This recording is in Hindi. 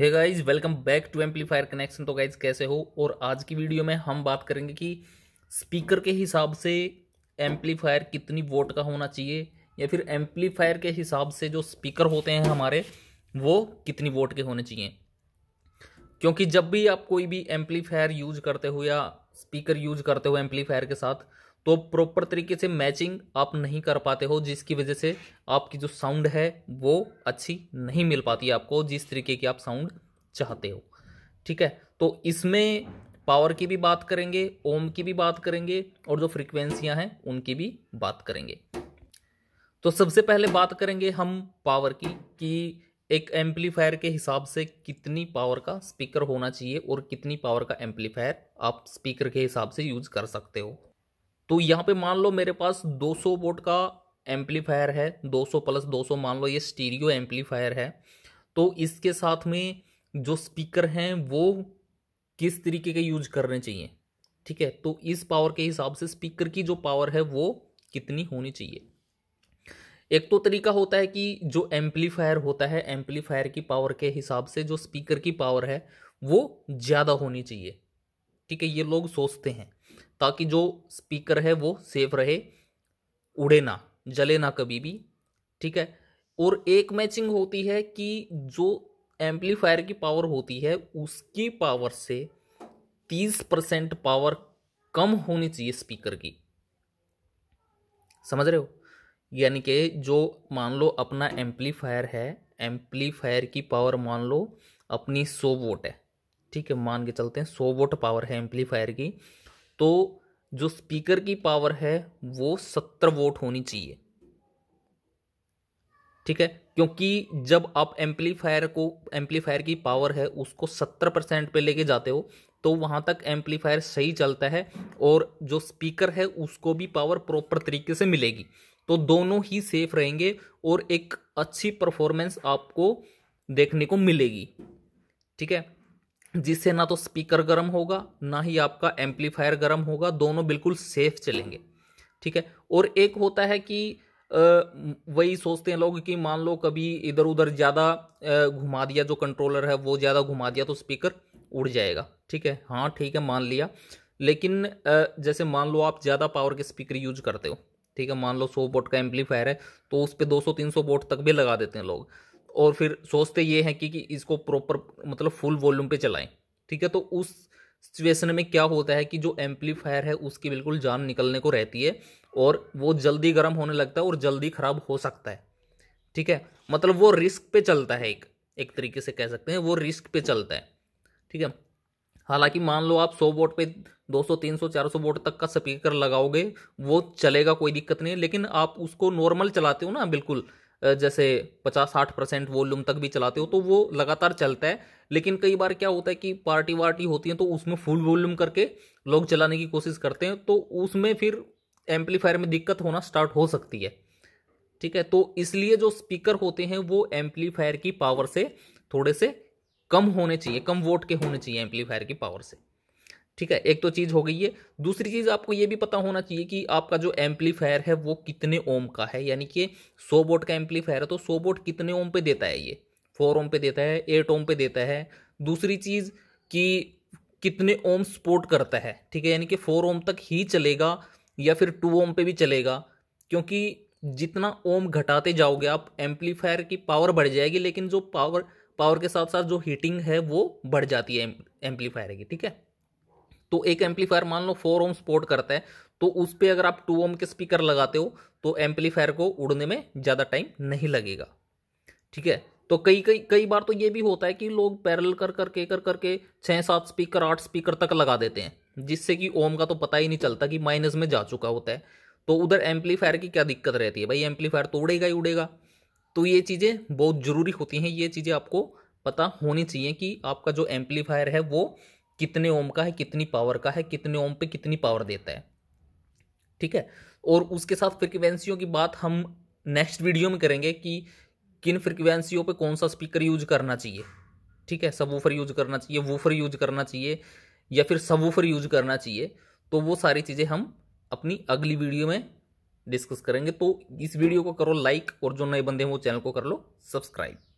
hey guys welcome back to amplifier connection तो गाइज कैसे हो और आज की वीडियो में हम बात करेंगे कि स्पीकर के हिसाब से एम्पलीफायर कितनी वोट का होना चाहिए या फिर एम्पलीफायर के हिसाब से जो स्पीकर होते हैं हमारे वो कितनी वोट के होने चाहिए क्योंकि जब भी आप कोई भी एम्पलीफायर यूज करते हो या स्पीकर यूज करते हो एम्पलीफायर के साथ तो प्रॉपर तरीके से मैचिंग आप नहीं कर पाते हो जिसकी वजह से आपकी जो साउंड है वो अच्छी नहीं मिल पाती आपको जिस तरीके की आप साउंड चाहते हो ठीक है तो इसमें पावर की भी बात करेंगे ओम की भी बात करेंगे और जो फ्रिक्वेंसियाँ हैं उनकी भी बात करेंगे तो सबसे पहले बात करेंगे हम पावर की कि एक एम्पलीफायर के हिसाब से कितनी पावर का स्पीकर होना चाहिए और कितनी पावर का एम्पलीफायर आप स्पीकर के हिसाब से यूज कर सकते हो तो यहाँ पे मान लो मेरे पास 200 वोट का एम्पलीफायर है 200 प्लस 200 मान लो ये स्टीरियो एम्पलीफायर है तो इसके साथ में जो स्पीकर हैं वो किस तरीके के यूज करने चाहिए ठीक है तो इस पावर के हिसाब से स्पीकर की जो पावर है वो कितनी होनी चाहिए एक तो तरीका होता है कि जो एम्पलीफायर होता है एम्पलीफायर की पावर के हिसाब से जो स्पीकर की पावर है वो ज़्यादा होनी चाहिए ठीक है ये लोग सोचते हैं ताकि जो स्पीकर है वो सेफ रहे उड़े ना जले ना कभी भी ठीक है और एक मैचिंग होती है कि जो एम्पलीफायर की पावर होती है उसकी पावर से तीस परसेंट पावर कम होनी चाहिए स्पीकर की समझ रहे हो यानी कि जो मान लो अपना एम्पलीफायर है एम्पलीफायर की पावर मान लो अपनी सौ वोट है ठीक है मान के चलते हैं सौ वोट पावर है एम्पलीफायर की तो जो स्पीकर की पावर है वो सत्तर वोट होनी चाहिए ठीक है क्योंकि जब आप एम्पलीफायर को एम्पलीफायर की पावर है उसको सत्तर परसेंट पर लेके जाते हो तो वहां तक एम्पलीफायर सही चलता है और जो स्पीकर है उसको भी पावर प्रॉपर तरीके से मिलेगी तो दोनों ही सेफ रहेंगे और एक अच्छी परफॉर्मेंस आपको देखने को मिलेगी ठीक है जिससे ना तो स्पीकर गर्म होगा ना ही आपका एम्पलीफायर गर्म होगा दोनों बिल्कुल सेफ चलेंगे ठीक है और एक होता है कि वही सोचते हैं लोग कि मान लो कभी इधर उधर ज़्यादा घुमा दिया जो कंट्रोलर है वो ज़्यादा घुमा दिया तो स्पीकर उड़ जाएगा ठीक है हाँ ठीक है मान लिया लेकिन जैसे मान लो आप ज़्यादा पावर के स्पीकर यूज करते हो ठीक है मान लो सौ वोट का एम्पलीफायर है तो उस पर दो सौ तीन सौ वोट तक भी लगा देते हैं लोग और फिर सोचते ये हैं कि, कि इसको प्रॉपर मतलब फुल वॉल्यूम पे चलाएं ठीक है तो उस सिचुएशन में क्या होता है कि जो एम्पलीफायर है उसकी बिल्कुल जान निकलने को रहती है और वो जल्दी गर्म होने लगता है और जल्दी ख़राब हो सकता है ठीक है मतलब वो रिस्क पे चलता है एक एक तरीके से कह सकते हैं वो रिस्क पे चलता है ठीक है हालांकि मान लो आप 100 वोट पे 200 300 400 वोट तक का स्पीकर लगाओगे वो चलेगा कोई दिक्कत नहीं लेकिन आप उसको नॉर्मल चलाते हो ना बिल्कुल जैसे पचास साठ परसेंट वॉल्यूम तक भी चलाते हो तो वो लगातार चलता है लेकिन कई बार क्या होता है कि पार्टी वार्टी होती है तो उसमें फुल वॉल्यूम करके लोग चलाने की कोशिश करते हैं तो उसमें फिर एम्पलीफायर में दिक्कत होना स्टार्ट हो सकती है ठीक है तो इसलिए जो स्पीकर होते हैं वो एम्पलीफायर की पावर से थोड़े से कम होने चाहिए कम वोट के होने चाहिए एम्पलीफायर की पावर से ठीक है एक तो चीज़ हो गई है दूसरी चीज़ आपको ये भी पता होना चाहिए कि आपका जो एम्पलीफायर है वो कितने ओम का है यानी कि 100 बोट का एम्पलीफायर है तो 100 बोट कितने ओम पे देता है ये फोर ओम पे देता है एट ओम पे देता है दूसरी चीज़ कि कितने ओम सपोर्ट करता है ठीक है यानी कि फोर ओम तक ही चलेगा या फिर टू ओम पे भी चलेगा क्योंकि जितना ओम घटाते जाओगे आप एम्पलीफायर की पावर बढ़ जाएगी लेकिन जो पावर पावर के साथ साथ जो हीटिंग है वो बढ़ जाती है एम्पलीफायर की ठीक है तो एक एम्पलीफायर मान लो फोर ओम सपोर्ट करता है तो उस पर अगर आप टू ओम के स्पीकर लगाते हो तो एम्पलीफायर को उड़ने में ज़्यादा टाइम नहीं लगेगा ठीक है तो कई कई कई बार तो ये भी होता है कि लोग पैरल कर करके कर करके छः सात स्पीकर आठ स्पीकर तक लगा देते हैं जिससे कि ओम का तो पता ही नहीं चलता कि माइनस में जा चुका होता है तो उधर एम्पलीफायर की क्या दिक्कत रहती है भाई एम्पलीफायर तो उड़ेगा ही उड़ेगा तो ये चीज़ें बहुत ज़रूरी होती हैं ये चीज़ें आपको पता होनी चाहिए कि आपका जो एम्पलीफायर है वो कितने ओम का है कितनी पावर का है कितने ओम पे कितनी पावर देता है ठीक है और उसके साथ फ्रिक्वेंसियों की बात हम नेक्स्ट वीडियो में करेंगे कि किन फ्रिक्वेंसियों पे कौन सा स्पीकर यूज करना चाहिए ठीक है सब वूफर यूज करना चाहिए वूफर यूज करना चाहिए या फिर सब वूफर यूज करना चाहिए तो वो सारी चीज़ें हम अपनी अगली वीडियो में डिस्कस करेंगे तो इस वीडियो को करो लाइक और जो नए बंदे हैं वो चैनल को कर लो सब्सक्राइब